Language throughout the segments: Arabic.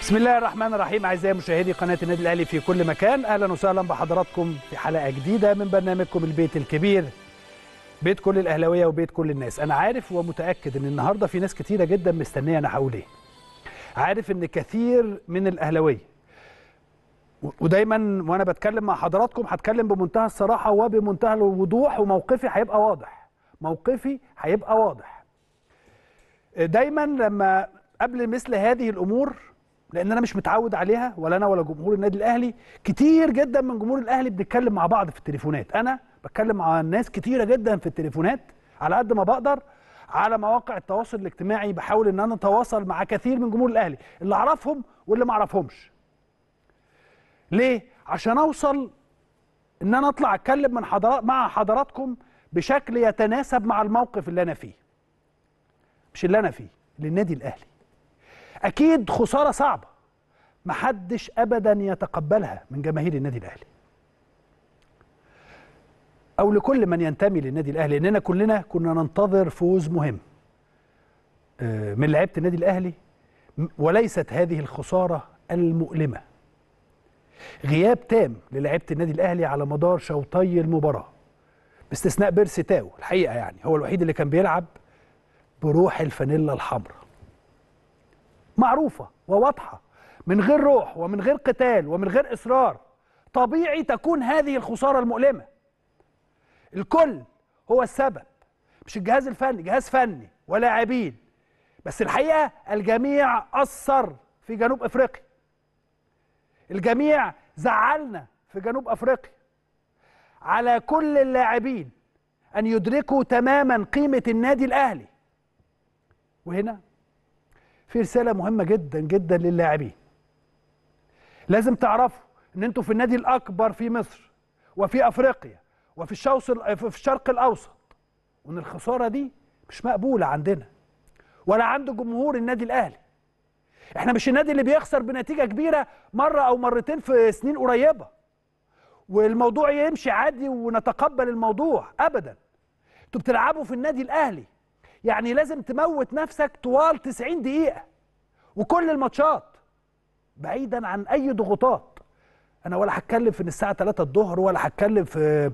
بسم الله الرحمن الرحيم اعزائي مشاهدي قناه النادي الاهلي في كل مكان اهلا وسهلا بحضراتكم في حلقه جديده من برنامجكم البيت الكبير بيت كل الاهلاويه وبيت كل الناس انا عارف ومتاكد ان النهارده في ناس كتيره جدا مستنيه انا هقول ايه عارف ان كثير من الاهلاويه ودايما وانا بتكلم مع حضراتكم هتكلم بمنتهى الصراحه وبمنتهى الوضوح وموقفي هيبقى واضح موقفي هيبقى واضح دايما لما قبل مثل هذه الامور لان انا مش متعود عليها ولا انا ولا جمهور النادي الاهلي كتير جدا من جمهور الاهلي بنتكلم مع بعض في التليفونات انا بتكلم مع ناس كتيره جدا في التليفونات على قد ما بقدر على مواقع التواصل الاجتماعي بحاول ان انا اتواصل مع كثير من جمهور الاهلي اللي اعرفهم واللي ما اعرفهمش ليه عشان اوصل ان انا اطلع اتكلم من حضرات مع حضراتكم بشكل يتناسب مع الموقف اللي انا فيه مش اللي انا فيه للنادي الاهلي اكيد خساره صعبه محدش ابدا يتقبلها من جماهير النادي الاهلي او لكل من ينتمي للنادي الاهلي لاننا كلنا كنا ننتظر فوز مهم آه، من لعيبه النادي الاهلي وليست هذه الخساره المؤلمه غياب تام للعيبه النادي الاهلي على مدار شوطي المباراه باستثناء بيرسي تاو الحقيقه يعني هو الوحيد اللي كان بيلعب بروح الفانيلا الحمراء معروفه وواضحه من غير روح ومن غير قتال ومن غير إصرار طبيعي تكون هذه الخسارة المؤلمة الكل هو السبب مش الجهاز الفني جهاز فني ولاعبين بس الحقيقة الجميع أثر في جنوب أفريقيا الجميع زعلنا في جنوب أفريقيا على كل اللاعبين أن يدركوا تماما قيمة النادي الأهلي وهنا في رسالة مهمة جدا جدا للاعبين لازم تعرفوا ان انتوا في النادي الاكبر في مصر وفي افريقيا وفي الشوص في الشرق الاوسط وان الخساره دي مش مقبوله عندنا ولا عند جمهور النادي الاهلي احنا مش النادي اللي بيخسر بنتيجه كبيره مره او مرتين في سنين قريبه والموضوع يمشي عادي ونتقبل الموضوع ابدا انتوا بتلعبوا في النادي الاهلي يعني لازم تموت نفسك طوال 90 دقيقه وكل الماتشات بعيدا عن اي ضغوطات انا ولا هتكلم في ان الساعه 3 الظهر ولا هتكلم في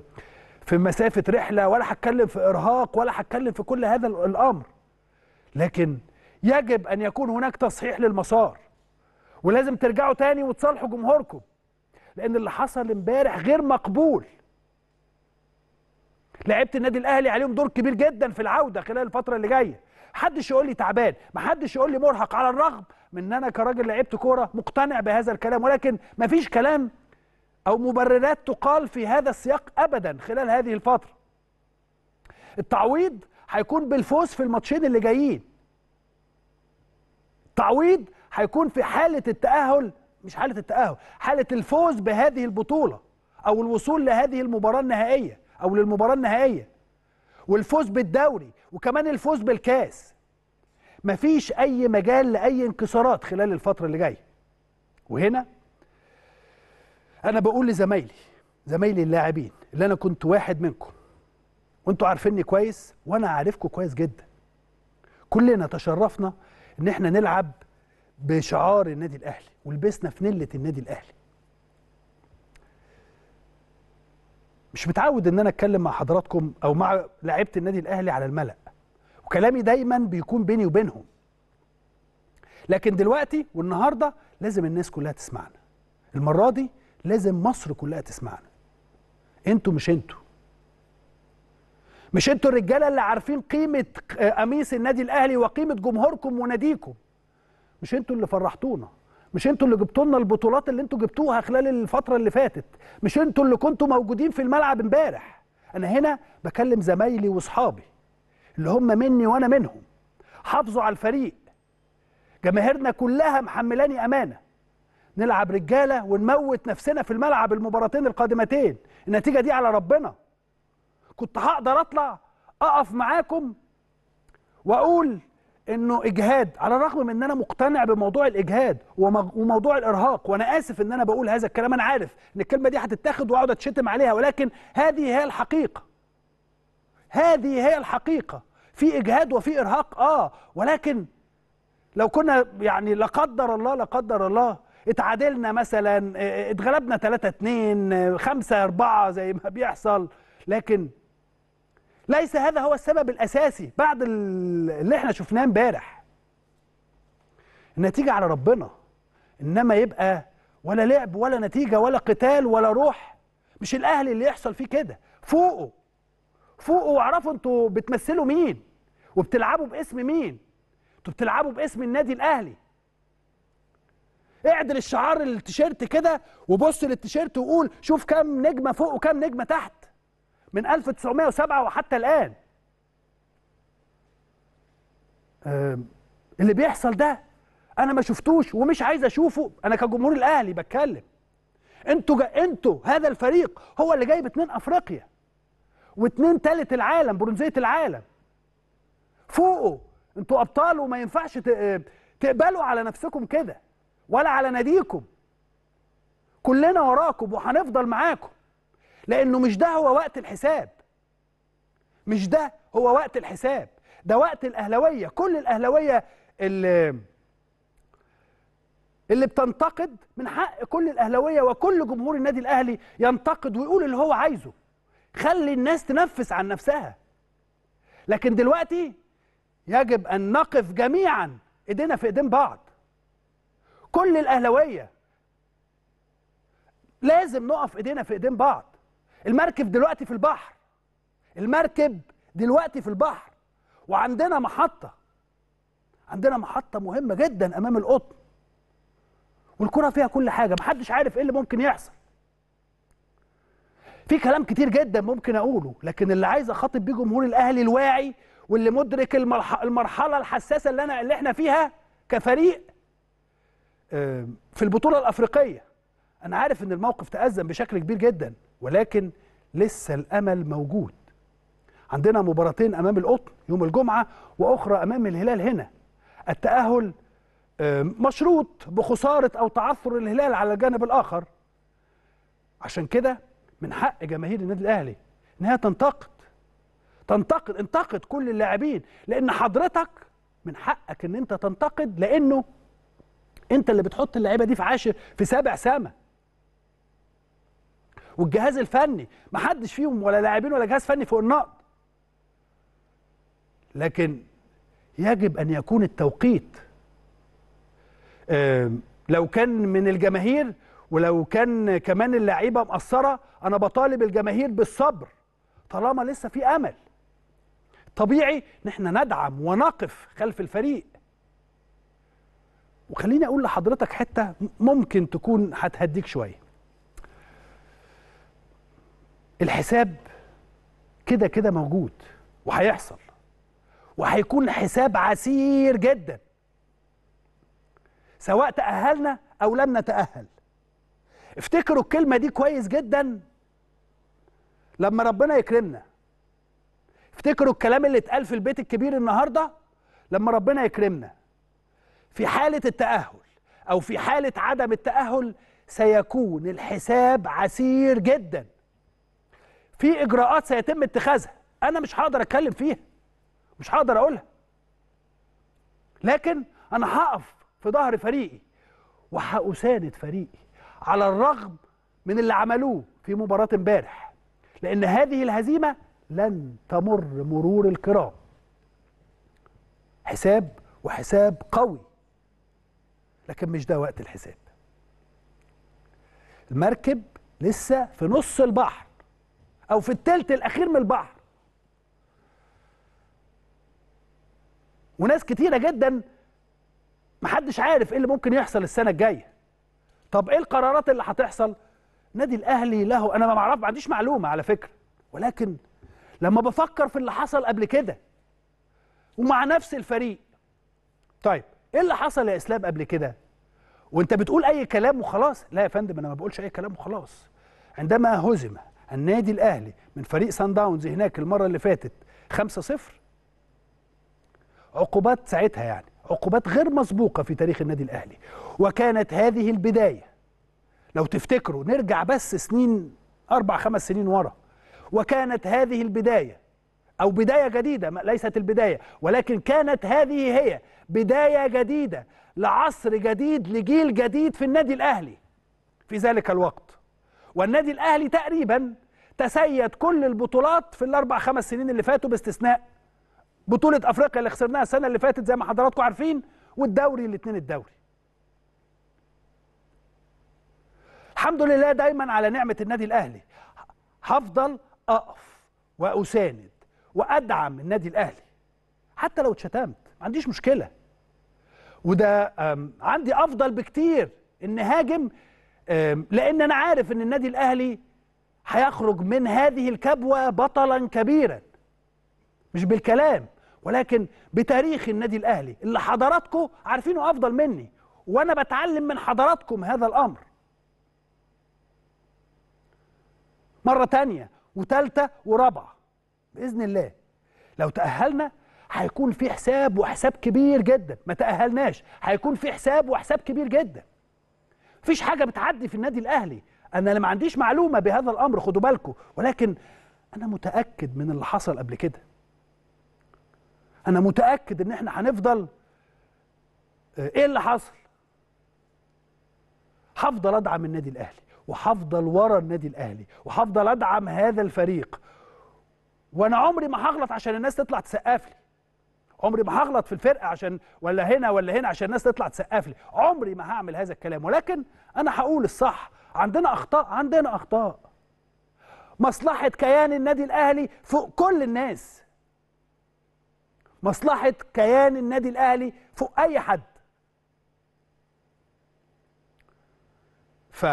في مسافه رحله ولا هتكلم في ارهاق ولا هتكلم في كل هذا الامر لكن يجب ان يكون هناك تصحيح للمسار ولازم ترجعوا تاني وتصالحوا جمهوركم لان اللي حصل امبارح غير مقبول لعيبه النادي الاهلي عليهم دور كبير جدا في العوده خلال الفتره اللي جايه حدش يقول لي تعبان ما حدش يقول لي مرهق على الرغم من ان انا كراجل لعبت كوره مقتنع بهذا الكلام ولكن ما فيش كلام او مبررات تقال في هذا السياق ابدا خلال هذه الفتره التعويض هيكون بالفوز في الماتشين اللي جايين التعويض هيكون في حاله التاهل مش حاله التاهل حاله الفوز بهذه البطوله او الوصول لهذه المباراه النهائيه او للمباراه النهائيه والفوز بالدوري وكمان الفوز بالكاس مفيش اي مجال لاي انكسارات خلال الفتره اللي جايه وهنا انا بقول لزمايلي زمايلي اللاعبين اللي انا كنت واحد منكم وانتوا عارفيني كويس وانا عارفكم كويس جدا كلنا تشرفنا ان احنا نلعب بشعار النادي الاهلي ولبسنا فنله النادي الاهلي مش متعود ان انا اتكلم مع حضراتكم او مع لعيبه النادي الاهلي على الملأ وكلامي دايما بيكون بيني وبينهم لكن دلوقتي والنهارده لازم الناس كلها تسمعنا المره دي لازم مصر كلها تسمعنا انتوا مش انتوا مش انتوا الرجاله اللي عارفين قيمه قميص النادي الاهلي وقيمه جمهوركم وناديكم مش انتوا اللي فرحتونا مش انتوا اللي جبتوا لنا البطولات اللي انتوا جبتوها خلال الفتره اللي فاتت مش انتوا اللي كنتوا موجودين في الملعب امبارح انا هنا بكلم زمايلي واصحابي اللي هم مني وانا منهم حافظوا على الفريق جماهيرنا كلها محملاني امانه نلعب رجاله ونموت نفسنا في الملعب المباراتين القادمتين النتيجه دي على ربنا كنت هقدر اطلع اقف معاكم واقول انه اجهاد على الرغم من ان انا مقتنع بموضوع الاجهاد وموضوع الارهاق وانا اسف ان انا بقول هذا الكلام انا عارف ان الكلمه دي هتتاخد واقعد اتشتم عليها ولكن هذه هي الحقيقه هذه هي الحقيقه في اجهاد وفي ارهاق اه ولكن لو كنا يعني لا قدر الله لا قدر الله اتعادلنا مثلا آه، آه، اتغلبنا 3 2 5 4 زي ما بيحصل لكن ليس هذا هو السبب الاساسي بعد اللي احنا شفناه امبارح النتيجه على ربنا انما يبقى ولا لعب ولا نتيجه ولا قتال ولا روح مش الاهلي اللي يحصل فيه كده فوقه فوقه واعرفوا انتوا بتمثلوا مين وبتلعبوا باسم مين انتوا بتلعبوا باسم النادي الاهلي اعدل الشعار التيشيرت كده وبص للتيشيرت وقول شوف كام نجمه فوق وكام نجمه تحت من 1907 وحتى الان اللي بيحصل ده انا ما شفتوش ومش عايز اشوفه انا كجمهور الاهلي بتكلم انتوا جا انتوا هذا الفريق هو اللي جايب اتنين افريقيا واتنين تالت العالم برونزيه العالم فوقوا انتوا ابطال وما ينفعش آه، تقبلوا على نفسكم كده ولا على ناديكم كلنا وراكم وهنفضل معاكم لانه مش ده هو وقت الحساب مش ده هو وقت الحساب ده وقت الاهلاويه كل الاهلاويه اللي اللي بتنتقد من حق كل الاهلاويه وكل جمهور النادي الاهلي ينتقد ويقول اللي هو عايزه خلي الناس تنفس عن نفسها لكن دلوقتي يجب أن نقف جميعا إيدينا في إيدين بعض كل الأهلوية لازم نقف إيدينا في إيدين بعض المركب دلوقتي في البحر المركب دلوقتي في البحر وعندنا محطة عندنا محطة مهمة جدا أمام القطن والكرة فيها كل حاجة محدش عارف إيه اللي ممكن يحصل في كلام كتير جدا ممكن أقوله لكن اللي عايز أخاطب بيه جمهور الأهلي الواعي واللي مدرك المرحله الحساسه اللي انا اللي احنا فيها كفريق في البطوله الافريقيه انا عارف ان الموقف تازم بشكل كبير جدا ولكن لسه الامل موجود عندنا مباراتين امام القطن يوم الجمعه واخرى امام الهلال هنا التاهل مشروط بخساره او تعثر الهلال على الجانب الاخر عشان كده من حق جماهير النادي الاهلي ان هي تنتقد تنتقد انتقد كل اللاعبين لان حضرتك من حقك ان انت تنتقد لانه انت اللي بتحط اللعيبه دي في عاشر في سابع سما والجهاز الفني ما حدش فيهم ولا لاعبين ولا جهاز فني فوق النقد لكن يجب ان يكون التوقيت لو كان من الجماهير ولو كان كمان اللعيبه مقصره انا بطالب الجماهير بالصبر طالما لسه في امل طبيعي ان احنا ندعم ونقف خلف الفريق وخليني اقول لحضرتك حته ممكن تكون هتهديك شويه الحساب كده كده موجود وهيحصل وهيكون حساب عسير جدا سواء تأهلنا أو لم نتأهل افتكروا الكلمة دي كويس جدا لما ربنا يكرمنا افتكروا الكلام اللي اتقال في البيت الكبير النهارده لما ربنا يكرمنا في حاله التاهل او في حاله عدم التاهل سيكون الحساب عسير جدا في اجراءات سيتم اتخاذها انا مش هقدر اتكلم فيها مش هقدر اقولها لكن انا هقف في ظهر فريقي وهأساند فريقي على الرغم من اللي عملوه في مباراة امبارح لأن هذه الهزيمة لن تمر مرور الكرام حساب وحساب قوي لكن مش ده وقت الحساب المركب لسه في نص البحر او في التلت الاخير من البحر وناس كتيرة جدا محدش عارف ايه اللي ممكن يحصل السنة الجاية طب ايه القرارات اللي هتحصل نادي الاهلي له انا ما معرف ما عنديش معلومة على فكرة ولكن لما بفكر في اللي حصل قبل كده ومع نفس الفريق طيب ايه اللي حصل يا اسلام قبل كده وانت بتقول اي كلام وخلاص لا يا فندم انا ما بقولش اي كلام وخلاص عندما هزم النادي الاهلي من فريق سان داونز هناك المره اللي فاتت 5-0 عقوبات ساعتها يعني عقوبات غير مسبوقه في تاريخ النادي الاهلي وكانت هذه البدايه لو تفتكروا نرجع بس سنين اربع خمس سنين ورا وكانت هذه البداية أو بداية جديدة ليست البداية ولكن كانت هذه هي بداية جديدة لعصر جديد لجيل جديد في النادي الأهلي في ذلك الوقت والنادي الأهلي تقريبا تسيد كل البطولات في الأربع خمس سنين اللي فاتوا باستثناء بطولة أفريقيا اللي خسرناها السنة اللي فاتت زي ما حضراتكم عارفين والدوري الاثنين الدوري الحمد لله دايما على نعمة النادي الأهلي هفضل اقف واساند وادعم النادي الاهلي حتى لو اتشتمت ما عنديش مشكله وده عندي افضل بكتير ان هاجم لان انا عارف ان النادي الاهلي هيخرج من هذه الكبوه بطلا كبيرا مش بالكلام ولكن بتاريخ النادي الاهلي اللي حضراتكم عارفينه افضل مني وانا بتعلم من حضراتكم هذا الامر مره تانية وثالثه ورابعه باذن الله لو تاهلنا هيكون في حساب وحساب كبير جدا ما تاهلناش هيكون في حساب وحساب كبير جدا مفيش حاجه بتعدي في النادي الاهلي انا ما عنديش معلومه بهذا الامر خدوا بالكم ولكن انا متاكد من اللي حصل قبل كده انا متاكد ان احنا هنفضل آه، ايه اللي حصل هفضل ادعم النادي الاهلي وهفضل ورا النادي الاهلي وهفضل ادعم هذا الفريق وانا عمري ما هغلط عشان الناس تطلع تسقف لي عمري ما هغلط في الفرقه عشان ولا هنا ولا هنا عشان الناس تطلع تسقف لي عمري ما هعمل هذا الكلام ولكن انا هقول الصح عندنا اخطاء عندنا اخطاء مصلحه كيان النادي الاهلي فوق كل الناس مصلحه كيان النادي الاهلي فوق اي حد ف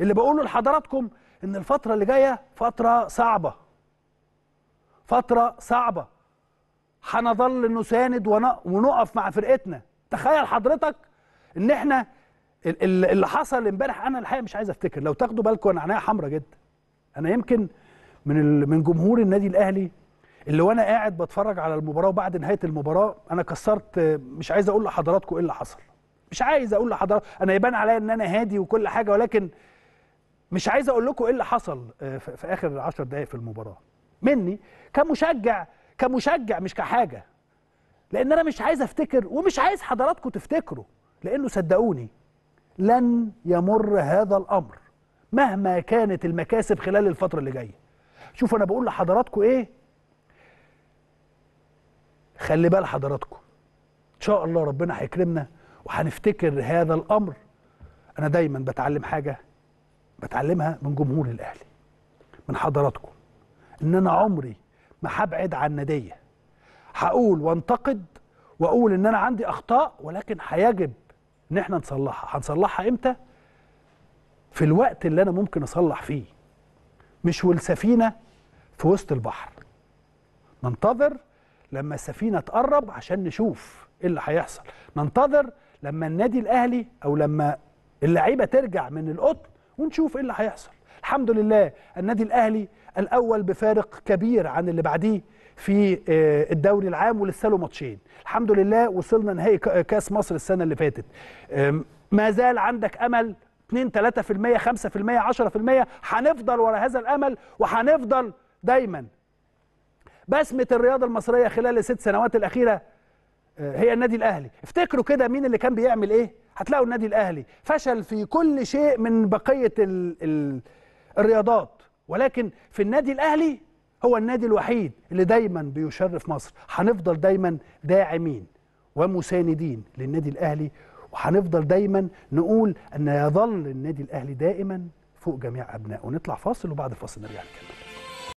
اللي بقوله لحضراتكم ان الفتره اللي جايه فتره صعبه فتره صعبه هنظل نساند ونقف مع فرقتنا تخيل حضرتك ان احنا اللي حصل امبارح انا الحقيقه مش عايز افتكر لو تاخدوا بالكم انا عينيا حمراء جدا انا يمكن من من جمهور النادي الاهلي اللي وانا قاعد بتفرج على المباراه وبعد نهايه المباراه انا كسرت مش عايز اقول لحضراتكم ايه اللي حصل مش عايز اقول لحضراتكم انا يبان عليا ان انا هادي وكل حاجه ولكن مش عايز اقول لكم ايه اللي حصل آه، في اخر 10 دقائق في المباراه مني كمشجع كمشجع مش كحاجه لان انا مش عايز افتكر ومش عايز حضراتكم تفتكروا لانه صدقوني لن يمر هذا الامر مهما كانت المكاسب خلال الفتره اللي جايه شوفوا انا بقول لحضراتكم ايه خلي بال حضراتكم ان شاء الله ربنا هيكرمنا وهنفتكر هذا الامر انا دايما بتعلم حاجه بتعلمها من جمهور الاهلي من حضراتكم ان انا عمري ما هبعد عن ناديه هقول وانتقد واقول ان انا عندي اخطاء ولكن هيجب ان احنا نصلحها هنصلحها امتى في الوقت اللي انا ممكن اصلح فيه مش والسفينه في وسط البحر ننتظر لما السفينه تقرب عشان نشوف ايه اللي هيحصل ننتظر لما النادي الاهلي او لما اللعيبه ترجع من القطن ونشوف ايه اللي هيحصل الحمد لله النادي الاهلي الاول بفارق كبير عن اللي بعديه في آه، الدوري العام ولسه له ماتشين الحمد لله وصلنا نهائي كاس مصر السنه اللي فاتت ما زال عندك امل 2 3% 5% 10% هنفضل ورا هذا الامل وهنفضل دايما بسمه الرياضه المصريه خلال الست سنوات الاخيره آه، هي النادي الاهلي افتكروا كده مين اللي كان بيعمل ايه هتلاقوا النادي الاهلي فشل في كل شيء من بقيه الـ الـ الرياضات ولكن في النادي الاهلي هو النادي الوحيد اللي دايما بيشرف مصر هنفضل دايما داعمين ومساندين للنادي الاهلي وهنفضل دايما نقول ان يظل النادي الاهلي دائما فوق جميع ابنائه ونطلع فاصل وبعد الفاصل نرجع نكمل